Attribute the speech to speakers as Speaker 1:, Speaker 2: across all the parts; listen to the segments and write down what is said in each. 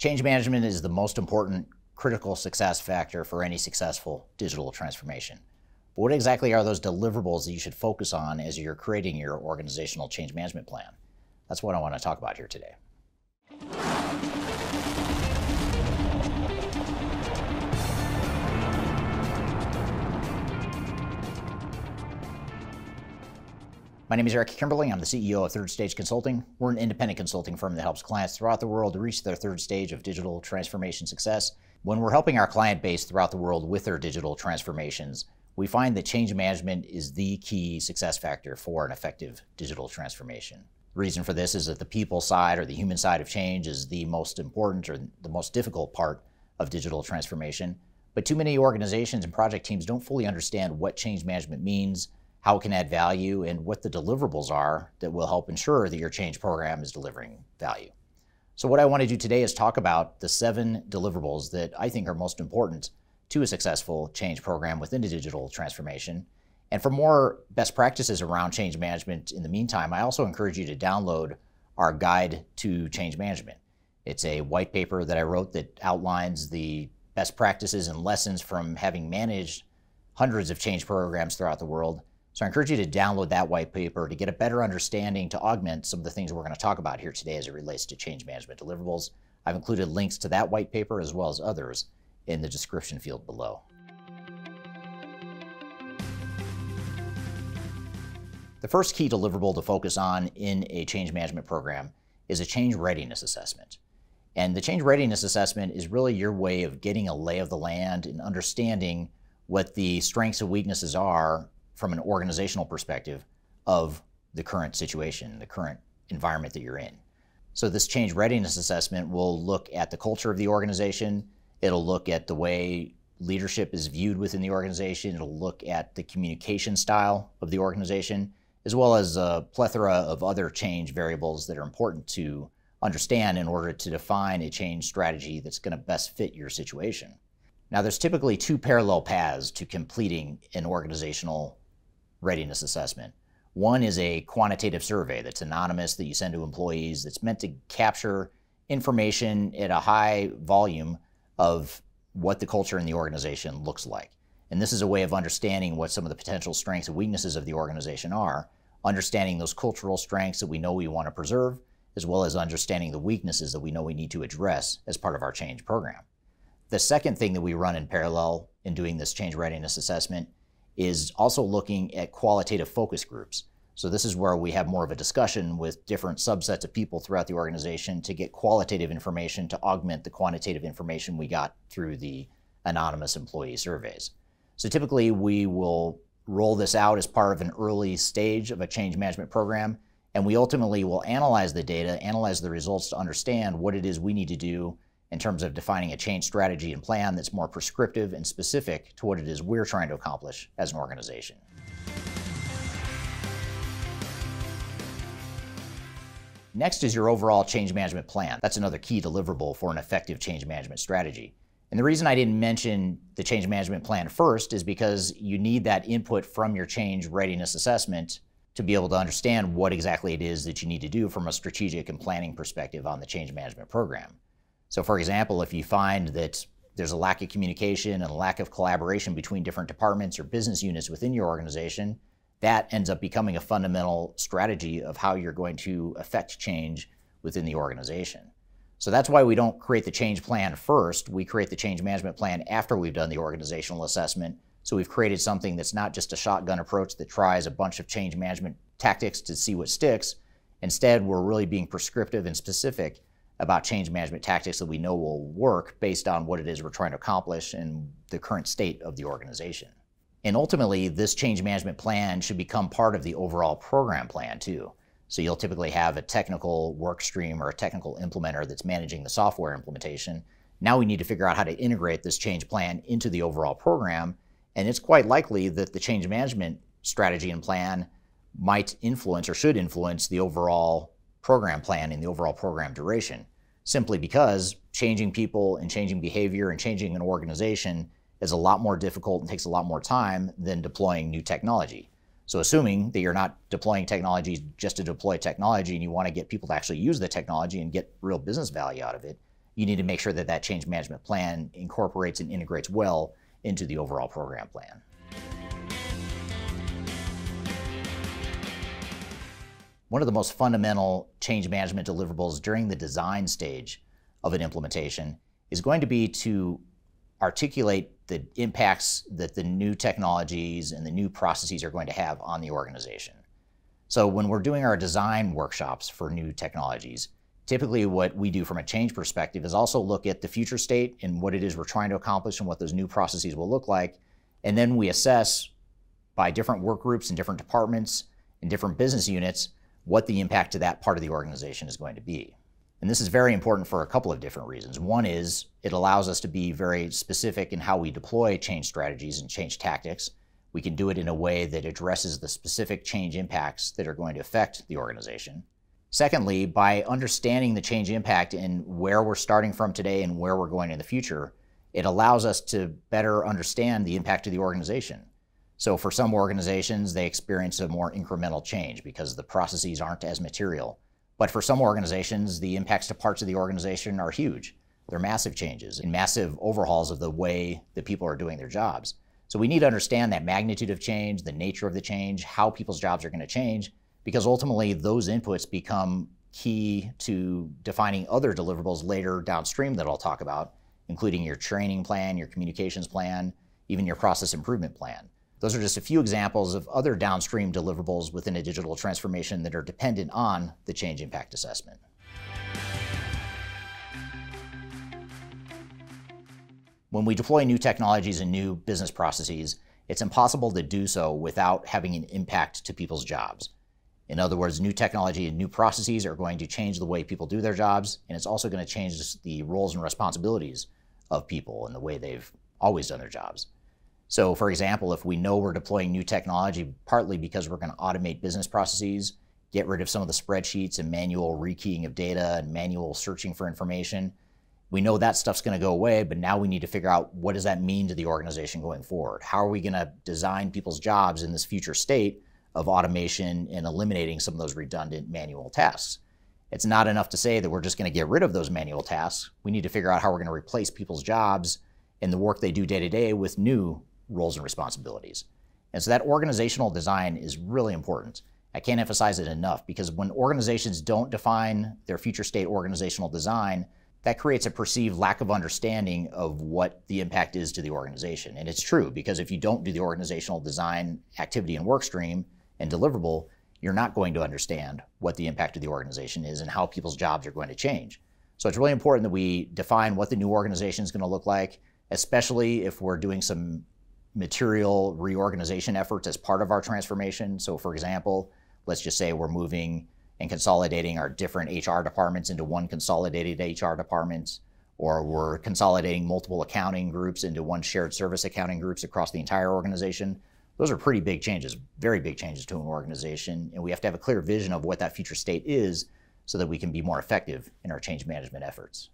Speaker 1: Change management is the most important critical success factor for any successful digital transformation. But what exactly are those deliverables that you should focus on as you're creating your organizational change management plan? That's what I want to talk about here today. My name is Eric Kimberly. I'm the CEO of Third Stage Consulting. We're an independent consulting firm that helps clients throughout the world to reach their third stage of digital transformation success. When we're helping our client base throughout the world with their digital transformations, we find that change management is the key success factor for an effective digital transformation. The reason for this is that the people side or the human side of change is the most important or the most difficult part of digital transformation. But too many organizations and project teams don't fully understand what change management means, how it can add value, and what the deliverables are that will help ensure that your change program is delivering value. So, what I want to do today is talk about the seven deliverables that I think are most important to a successful change program within a digital transformation. And for more best practices around change management in the meantime, I also encourage you to download our guide to change management. It's a white paper that I wrote that outlines the best practices and lessons from having managed hundreds of change programs throughout the world so I encourage you to download that white paper to get a better understanding to augment some of the things we're going to talk about here today as it relates to change management deliverables. I've included links to that white paper as well as others in the description field below. The first key deliverable to focus on in a change management program is a change readiness assessment. And the change readiness assessment is really your way of getting a lay of the land and understanding what the strengths and weaknesses are from an organizational perspective of the current situation, the current environment that you're in. So this change readiness assessment will look at the culture of the organization. It'll look at the way leadership is viewed within the organization. It'll look at the communication style of the organization, as well as a plethora of other change variables that are important to understand in order to define a change strategy that's going to best fit your situation. Now, there's typically two parallel paths to completing an organizational readiness assessment. One is a quantitative survey that's anonymous that you send to employees that's meant to capture information at a high volume of what the culture in the organization looks like. And this is a way of understanding what some of the potential strengths and weaknesses of the organization are, understanding those cultural strengths that we know we want to preserve, as well as understanding the weaknesses that we know we need to address as part of our change program. The second thing that we run in parallel in doing this change readiness assessment is also looking at qualitative focus groups. So this is where we have more of a discussion with different subsets of people throughout the organization to get qualitative information to augment the quantitative information we got through the anonymous employee surveys. So typically we will roll this out as part of an early stage of a change management program and we ultimately will analyze the data, analyze the results to understand what it is we need to do in terms of defining a change strategy and plan that's more prescriptive and specific to what it is we're trying to accomplish as an organization. Next is your overall change management plan. That's another key deliverable for an effective change management strategy. And the reason I didn't mention the change management plan first is because you need that input from your change readiness assessment to be able to understand what exactly it is that you need to do from a strategic and planning perspective on the change management program. So, for example, if you find that there's a lack of communication and a lack of collaboration between different departments or business units within your organization, that ends up becoming a fundamental strategy of how you're going to affect change within the organization. So that's why we don't create the change plan first. We create the change management plan after we've done the organizational assessment. So we've created something that's not just a shotgun approach that tries a bunch of change management tactics to see what sticks. Instead, we're really being prescriptive and specific about change management tactics that we know will work based on what it is we're trying to accomplish and the current state of the organization. And ultimately, this change management plan should become part of the overall program plan too. So you'll typically have a technical work stream or a technical implementer that's managing the software implementation. Now we need to figure out how to integrate this change plan into the overall program. And it's quite likely that the change management strategy and plan might influence or should influence the overall program plan and the overall program duration simply because changing people and changing behavior and changing an organization is a lot more difficult and takes a lot more time than deploying new technology. So, assuming that you're not deploying technology just to deploy technology and you want to get people to actually use the technology and get real business value out of it, you need to make sure that that change management plan incorporates and integrates well into the overall program plan. one of the most fundamental change management deliverables during the design stage of an implementation is going to be to articulate the impacts that the new technologies and the new processes are going to have on the organization. So when we're doing our design workshops for new technologies, typically what we do from a change perspective is also look at the future state and what it is we're trying to accomplish and what those new processes will look like. And then we assess by different work groups and different departments and different business units what the impact to that part of the organization is going to be. And this is very important for a couple of different reasons. One is it allows us to be very specific in how we deploy change strategies and change tactics. We can do it in a way that addresses the specific change impacts that are going to affect the organization. Secondly, by understanding the change impact and where we're starting from today and where we're going in the future, it allows us to better understand the impact of the organization. So for some organizations, they experience a more incremental change because the processes aren't as material. But for some organizations, the impacts to parts of the organization are huge. They're massive changes and massive overhauls of the way that people are doing their jobs. So we need to understand that magnitude of change, the nature of the change, how people's jobs are going to change, because ultimately those inputs become key to defining other deliverables later downstream that I'll talk about, including your training plan, your communications plan, even your process improvement plan. Those are just a few examples of other downstream deliverables within a digital transformation that are dependent on the change impact assessment. When we deploy new technologies and new business processes, it's impossible to do so without having an impact to people's jobs. In other words, new technology and new processes are going to change the way people do their jobs, and it's also going to change the roles and responsibilities of people and the way they've always done their jobs. So, for example, if we know we're deploying new technology partly because we're going to automate business processes, get rid of some of the spreadsheets and manual rekeying of data and manual searching for information, we know that stuff's going to go away, but now we need to figure out what does that mean to the organization going forward? How are we going to design people's jobs in this future state of automation and eliminating some of those redundant manual tasks? It's not enough to say that we're just going to get rid of those manual tasks. We need to figure out how we're going to replace people's jobs and the work they do day to day with new roles and responsibilities. And so that organizational design is really important. I can't emphasize it enough because when organizations don't define their future state organizational design, that creates a perceived lack of understanding of what the impact is to the organization. And it's true because if you don't do the organizational design activity and work stream and deliverable, you're not going to understand what the impact of the organization is and how people's jobs are going to change. So it's really important that we define what the new organization is going to look like, especially if we're doing some material reorganization efforts as part of our transformation. So, for example, let's just say we're moving and consolidating our different HR departments into one consolidated HR department, or we're consolidating multiple accounting groups into one shared service accounting groups across the entire organization. Those are pretty big changes, very big changes to an organization. And we have to have a clear vision of what that future state is so that we can be more effective in our change management efforts.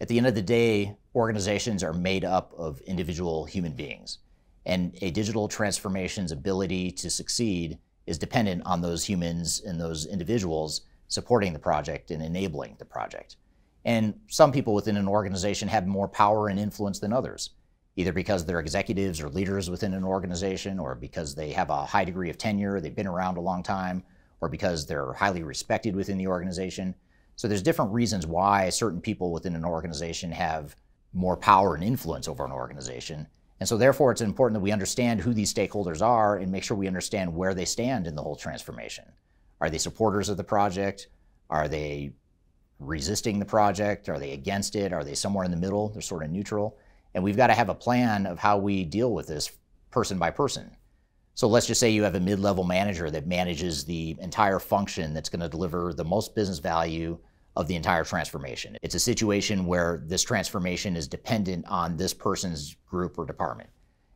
Speaker 1: At the end of the day, organizations are made up of individual human beings, and a digital transformation's ability to succeed is dependent on those humans and those individuals supporting the project and enabling the project. And some people within an organization have more power and influence than others, either because they're executives or leaders within an organization, or because they have a high degree of tenure, they've been around a long time, or because they're highly respected within the organization. So there's different reasons why certain people within an organization have more power and influence over an organization. And so therefore it's important that we understand who these stakeholders are and make sure we understand where they stand in the whole transformation. Are they supporters of the project? Are they resisting the project? Are they against it? Are they somewhere in the middle? They're sort of neutral. And we've got to have a plan of how we deal with this person by person. So let's just say you have a mid level manager that manages the entire function that's going to deliver the most business value of the entire transformation. It's a situation where this transformation is dependent on this person's group or department.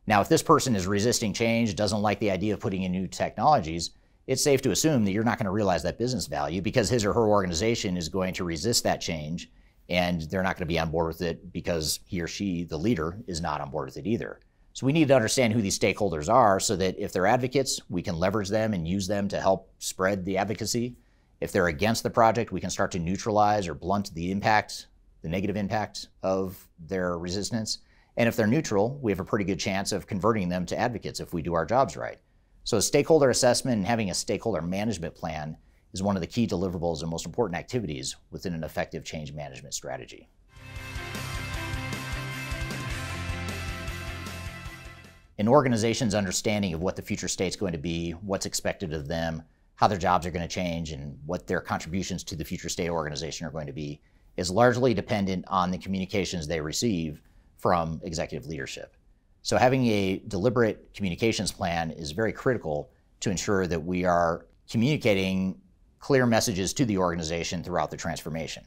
Speaker 1: Now, if this person is resisting change, doesn't like the idea of putting in new technologies, it's safe to assume that you're not going to realize that business value because his or her organization is going to resist that change and they're not going to be on board with it because he or she, the leader, is not on board with it either. So we need to understand who these stakeholders are so that if they're advocates, we can leverage them and use them to help spread the advocacy. If they're against the project, we can start to neutralize or blunt the impact, the negative impact of their resistance. And if they're neutral, we have a pretty good chance of converting them to advocates if we do our jobs right. So, stakeholder assessment and having a stakeholder management plan is one of the key deliverables and most important activities within an effective change management strategy. An organization's understanding of what the future state's going to be, what's expected of them, how their jobs are going to change and what their contributions to the future state organization are going to be is largely dependent on the communications they receive from executive leadership. So having a deliberate communications plan is very critical to ensure that we are communicating clear messages to the organization throughout the transformation.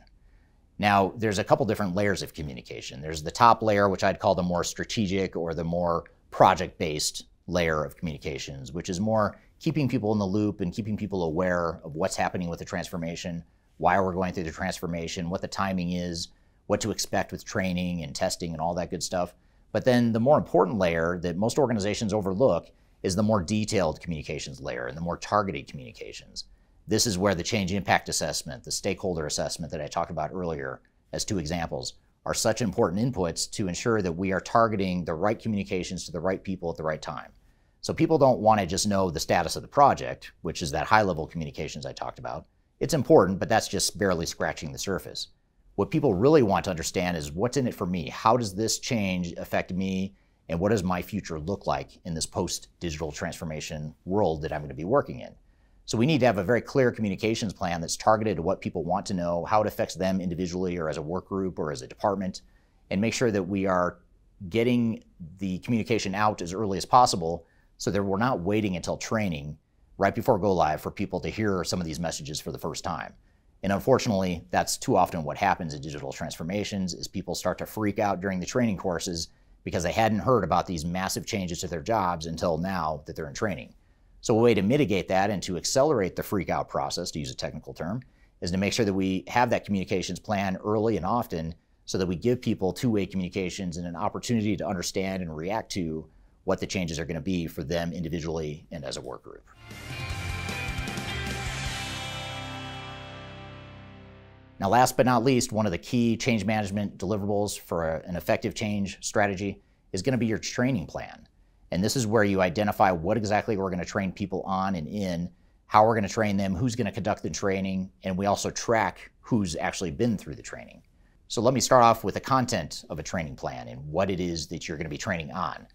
Speaker 1: Now, there's a couple different layers of communication. There's the top layer, which I'd call the more strategic or the more project based layer of communications, which is more keeping people in the loop and keeping people aware of what's happening with the transformation, why we're going through the transformation, what the timing is, what to expect with training and testing and all that good stuff. But then the more important layer that most organizations overlook is the more detailed communications layer and the more targeted communications. This is where the change impact assessment, the stakeholder assessment that I talked about earlier as two examples, are such important inputs to ensure that we are targeting the right communications to the right people at the right time. So people don't want to just know the status of the project, which is that high level communications I talked about. It's important, but that's just barely scratching the surface. What people really want to understand is what's in it for me? How does this change affect me? And what does my future look like in this post digital transformation world that I'm going to be working in? So we need to have a very clear communications plan that's targeted to what people want to know, how it affects them individually or as a work group or as a department, and make sure that we are getting the communication out as early as possible so that we're not waiting until training right before go live for people to hear some of these messages for the first time. And unfortunately, that's too often what happens in digital transformations is people start to freak out during the training courses because they hadn't heard about these massive changes to their jobs until now that they're in training. So a way to mitigate that and to accelerate the freak out process, to use a technical term, is to make sure that we have that communications plan early and often so that we give people two-way communications and an opportunity to understand and react to what the changes are going to be for them individually and as a work group. Now, last but not least, one of the key change management deliverables for an effective change strategy is going to be your training plan. And this is where you identify what exactly we're going to train people on and in, how we're going to train them, who's going to conduct the training, and we also track who's actually been through the training. So let me start off with the content of a training plan and what it is that you're going to be training on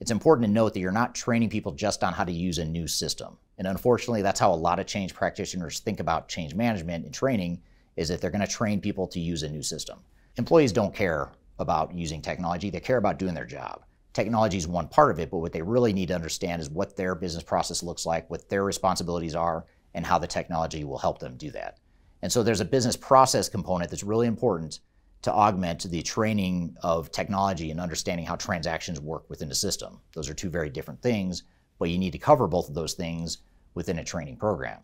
Speaker 1: it's important to note that you're not training people just on how to use a new system. And unfortunately, that's how a lot of change practitioners think about change management and training is that they're going to train people to use a new system. Employees don't care about using technology, they care about doing their job. Technology is one part of it, but what they really need to understand is what their business process looks like, what their responsibilities are, and how the technology will help them do that. And so there's a business process component that's really important to augment the training of technology and understanding how transactions work within a system. Those are two very different things, but you need to cover both of those things within a training program.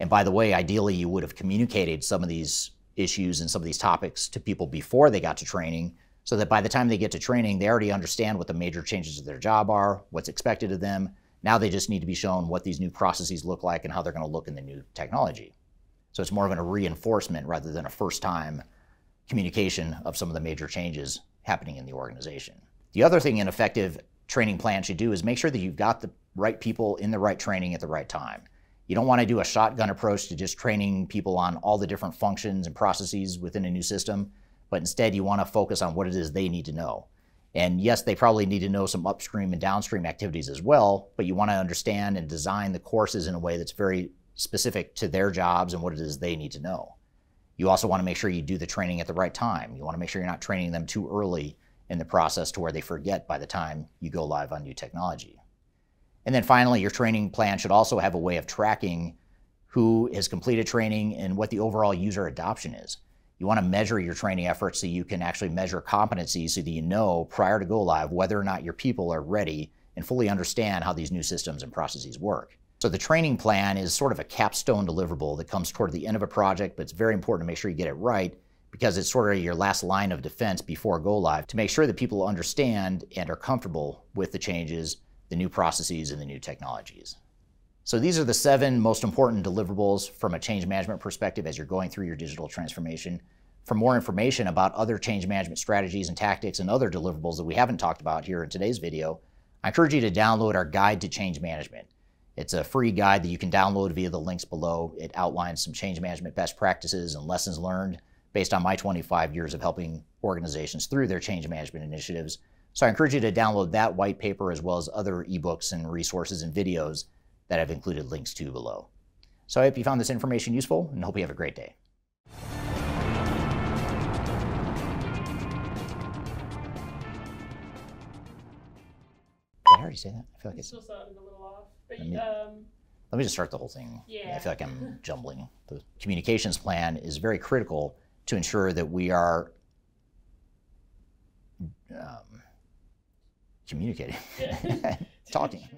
Speaker 1: And by the way, ideally, you would have communicated some of these issues and some of these topics to people before they got to training so that by the time they get to training, they already understand what the major changes of their job are, what's expected of them. Now they just need to be shown what these new processes look like and how they're going to look in the new technology. So it's more of a reinforcement rather than a first time communication of some of the major changes happening in the organization. The other thing an effective training plan should do is make sure that you've got the right people in the right training at the right time. You don't want to do a shotgun approach to just training people on all the different functions and processes within a new system, but instead you want to focus on what it is they need to know. And yes, they probably need to know some upstream and downstream activities as well, but you want to understand and design the courses in a way that's very specific to their jobs and what it is they need to know. You also want to make sure you do the training at the right time. You want to make sure you're not training them too early in the process to where they forget by the time you go live on new technology. And then finally, your training plan should also have a way of tracking who has completed training and what the overall user adoption is. You want to measure your training efforts so you can actually measure competency so that you know prior to go live whether or not your people are ready and fully understand how these new systems and processes work. So the training plan is sort of a capstone deliverable that comes toward the end of a project, but it's very important to make sure you get it right because it's sort of your last line of defense before go live to make sure that people understand and are comfortable with the changes, the new processes, and the new technologies. So these are the seven most important deliverables from a change management perspective as you're going through your digital transformation. For more information about other change management strategies and tactics and other deliverables that we haven't talked about here in today's video, I encourage you to download our guide to change management. It's a free guide that you can download via the links below. It outlines some change management best practices and lessons learned based on my 25 years of helping organizations through their change management initiatives. So I encourage you to download that white paper as well as other ebooks and resources and videos that I've included links to below. So I hope you found this information useful and hope you have a great day. Did I already say that? I feel like it's. But, let, me, um, let me just start the whole thing. Yeah. I feel like I'm jumbling. The communications plan is very critical to ensure that we are um, communicating, talking.